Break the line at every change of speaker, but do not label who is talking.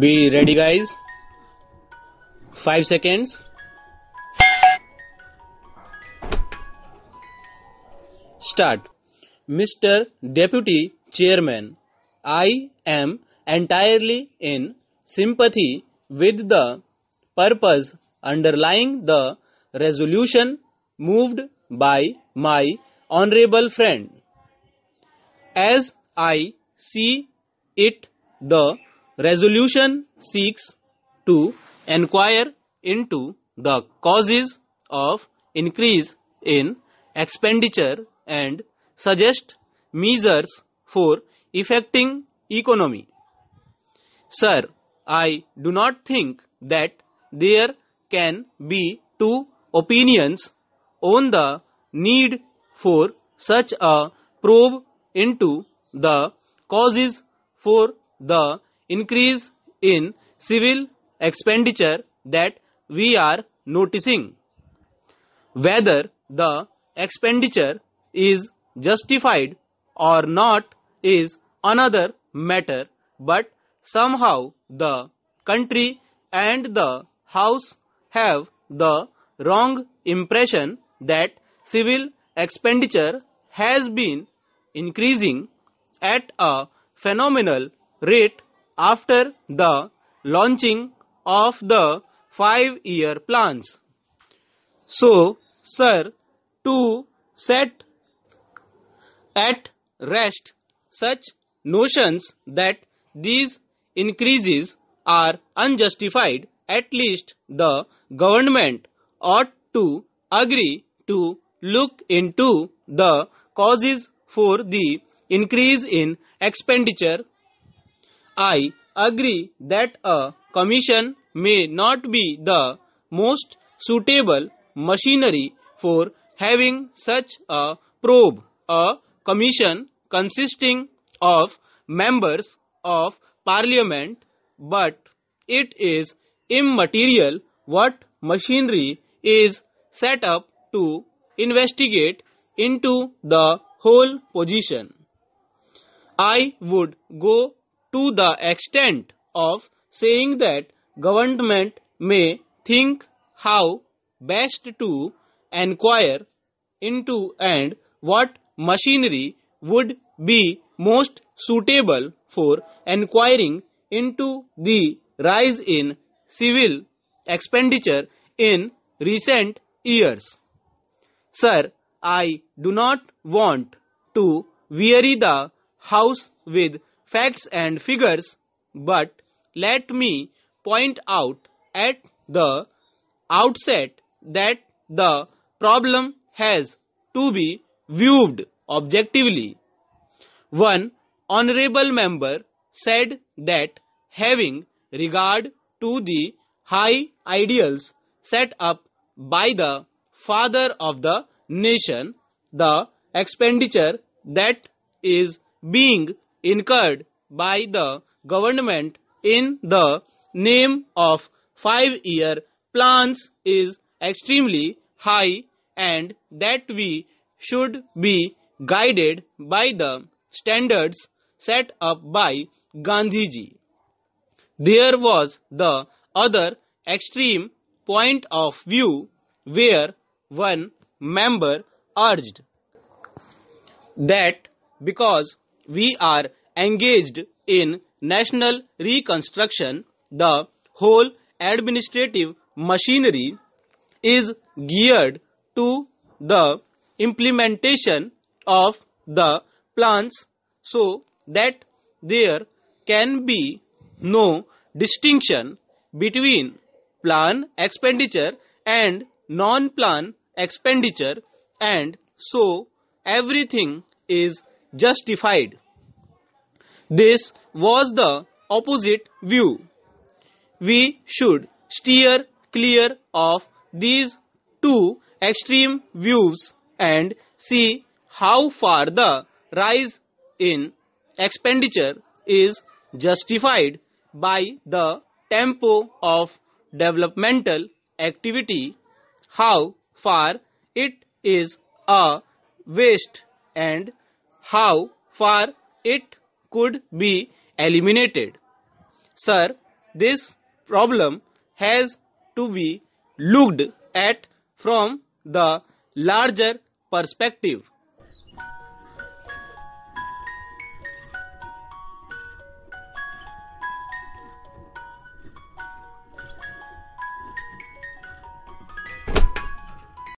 Be ready, guys. Five seconds. Start. Mr. Deputy Chairman, I am entirely in sympathy with the purpose underlying the resolution moved by my honorable friend. As I see it, the Resolution seeks to inquire into the causes of increase in expenditure and suggest measures for effecting economy. Sir, I do not think that there can be two opinions on the need for such a probe into the causes for the increase in civil expenditure that we are noticing. Whether the expenditure is justified or not is another matter, but somehow the country and the house have the wrong impression that civil expenditure has been increasing at a phenomenal rate after the launching of the five year plans. So, sir, to set at rest such notions that these increases are unjustified, at least the government ought to agree to look into the causes for the increase in expenditure I agree that a commission may not be the most suitable machinery for having such a probe. A commission consisting of members of parliament, but it is immaterial what machinery is set up to investigate into the whole position. I would go to the extent of saying that government may think how best to inquire into and what machinery would be most suitable for inquiring into the rise in civil expenditure in recent years. Sir, I do not want to weary the house with facts and figures, but let me point out at the outset that the problem has to be viewed objectively. One honorable member said that having regard to the high ideals set up by the father of the nation, the expenditure that is being incurred by the government in the name of five year plans is extremely high and that we should be guided by the standards set up by Gandhiji. There was the other extreme point of view where one member urged that because we are engaged in national reconstruction, the whole administrative machinery is geared to the implementation of the plans so that there can be no distinction between plan expenditure and non plan expenditure and so everything is justified. This was the opposite view. We should steer clear of these two extreme views and see how far the rise in expenditure is justified by the tempo of developmental activity, how far it is a waste and how far it could be eliminated. Sir, this problem has to be looked at from the larger perspective.